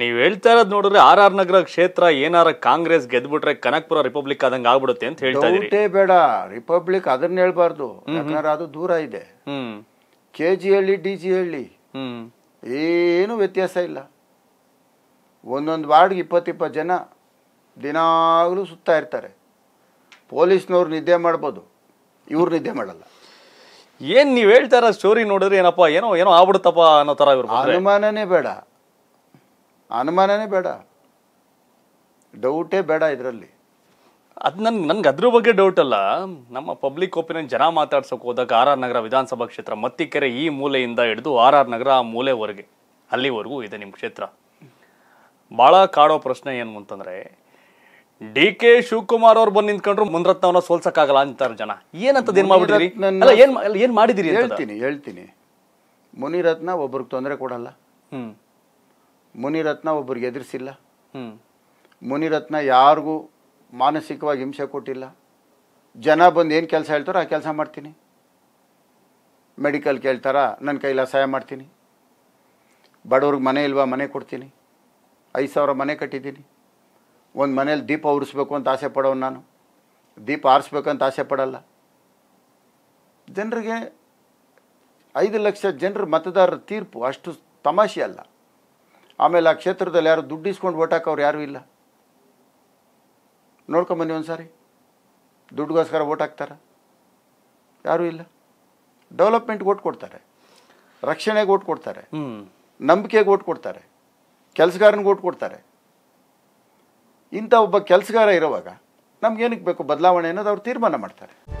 ನೀವು ಹೇಳ್ತಾ ಇರೋದು ನೋಡಿದ್ರೆ ಆರ್ ಆರ್ ನಗರ ಕ್ಷೇತ್ರ ಏನಾರ ಕಾಂಗ್ರೆಸ್ ಗೆದ್ಬಿಟ್ರೆ ಕನಕ್ಪುರ ರಿಪಬ್ಲಿಕ್ ಆದಂಗೆ ಆಗ್ಬಿಡುತ್ತೆ ಅಂತ ಹೇಳ್ತಾ ಇದ್ದೀರಿ ಬೇಡ ರಿಪಬ್ಲಿಕ್ ಅದನ್ನ ಹೇಳ್ಬಾರ್ದು ಅದು ದೂರ ಇದೆ K G Halli D G Halli ಏನು ವ್ಯತ್ಯಾಸ ಇಲ್ಲ ಒಂದೊಂದು ವಾರ್ಡ್ಗೆ ಇಪ್ಪತ್ತಿಪ್ಪತ್ತು ಜನ ದಿನಾಗಲೂ ಸುತ್ತಾ ಇರ್ತಾರೆ ಪೊಲೀಸ್ನವ್ರು ನಿದ್ದೆ ಮಾಡ್ಬೋದು ಇವ್ರು ನಿದ್ದೆ ಮಾಡಲ್ಲ ಏನ್ ನೀವ್ ಹೇಳ್ತಾರ ಸ್ಟೋರಿ ನೋಡಿದ್ರೆ ಏನಪ್ಪ ಏನೋ ಏನೋ ಆಗ್ಬಿಡುತ್ತಪ್ಪ ಅನ್ನೋ ತರ ಇವ್ರು ಅನುಮಾನನೇ ಬೇಡ ಅನುಮಾನನೇ ಬೇಡ ಡೌಟೇ ಬೇಡ ಇದರಲ್ಲಿ ಅದು ನನ್ಗೆ ನನ್ಗೆ ಅದ್ರ ಬಗ್ಗೆ ಡೌಟ್ ಅಲ್ಲ ನಮ್ಮ ಪಬ್ಲಿಕ್ ಒಪಿನಿಯನ್ ಜನ ಮಾತಾಡ್ಸೋಕೆ ಹೋದಾಗ ಆರ್ ಆರ್ ನಗರ ವಿಧಾನಸಭಾ ಕ್ಷೇತ್ರ ಮತ್ತಿಕೆರೆ ಈ ಮೂಲೆಯಿಂದ ಹಿಡಿದು ಆರ್ ಆರ್ ನಗರ ಆ ಮೂಲೆವರೆಗೆ ಅಲ್ಲಿವರೆಗೂ ಇದೆ ನಿಮ್ಮ ಕ್ಷೇತ್ರ ಭಾಳ ಕಾಡೋ ಪ್ರಶ್ನೆ ಏನು ಅಂತಂದರೆ ಡಿ ಕೆ ಶಿವಕುಮಾರ್ ಅವ್ರು ಬಂದು ನಿಂತ್ಕೊಂಡ್ರು ಮುನ್ರತ್ನವ್ರನ್ನ ಸೋಲ್ಸಕ್ಕಾಗಲ್ಲ ಅಂತಾರೆ ಜನ ಏನಂತ ದಿನ ಮಾಡಿದ್ರಿ ಏನು ಏನು ಮಾಡಿದಿರಿ ಹೇಳ್ತೀನಿ ಹೇಳ್ತೀನಿ ಮುನಿರತ್ನ ಒಬ್ರಿಗೆ ತೊಂದರೆ ಕೊಡಲ್ಲ ಹ್ಞೂ ಮುನಿರತ್ನ ಒಬ್ಬರಿಗೆ ಎದುರಿಸಿಲ್ಲ ಮುನಿರತ್ನ ಯಾರಿಗೂ ಮಾನಸಿಕವಾಗಿ ಹಿಂಸೆ ಕೊಟ್ಟಿಲ್ಲ ಜನ ಬಂದು ಏನು ಕೆಲಸ ಹೇಳ್ತಾರೋ ಆ ಕೆಲಸ ಮಾಡ್ತೀನಿ ಮೆಡಿಕಲ್ ಕೇಳ್ತಾರ ನನ್ನ ಕೈಲಿ ಸಹಾಯ ಮಾಡ್ತೀನಿ ಬಡವ್ರಿಗೆ ಮನೆ ಇಲ್ವಾ ಮನೆ ಕೊಡ್ತೀನಿ ಐದು ಸಾವಿರ ಮನೆ ಕಟ್ಟಿದ್ದೀನಿ ಒಂದು ಮನೇಲಿ ದೀಪ ಉರಿಸ್ಬೇಕು ಅಂತ ಆಸೆ ಪಡೋನು ನಾನು ದೀಪ ಆರಿಸ್ಬೇಕಂತ ಆಸೆ ಪಡಲ್ಲ ಜನರಿಗೆ ಐದು ಲಕ್ಷ ಜನರ ಮತದಾರರ ತೀರ್ಪು ಅಷ್ಟು ತಮಾಷೆ ಅಲ್ಲ ಆಮೇಲೆ ಆ ಕ್ಷೇತ್ರದಲ್ಲಿ ಯಾರು ದುಡ್ಡು ಇಸ್ಕೊಂಡು ಓಟ್ ಹಾಕೋರು ಯಾರೂ ಇಲ್ಲ ನೋಡ್ಕೊಂಬನ್ನಿ ಒಂದು ಸಾರಿ ದುಡ್ಡುಗೋಸ್ಕರ ಓಟ್ ಹಾಕ್ತಾರೆ ಯಾರೂ ಇಲ್ಲ ಡೆವಲಪ್ಮೆಂಟ್ಗೆ ಓಟ್ ಕೊಡ್ತಾರೆ ರಕ್ಷಣೆಗೆ ಓಟ್ ಕೊಡ್ತಾರೆ ನಂಬಿಕೆಗೆ ಓಟ್ ಕೊಡ್ತಾರೆ ಕೆಲಸಗಾರನಿಗೆ ಓಟ್ ಕೊಡ್ತಾರೆ ಇಂಥ ಒಬ್ಬ ಕೆಲಸಗಾರ ಇರುವಾಗ ಏನಕ್ಕೆ ಬೇಕು ಬದಲಾವಣೆ ಅನ್ನೋದು ಅವ್ರು ತೀರ್ಮಾನ ಮಾಡ್ತಾರೆ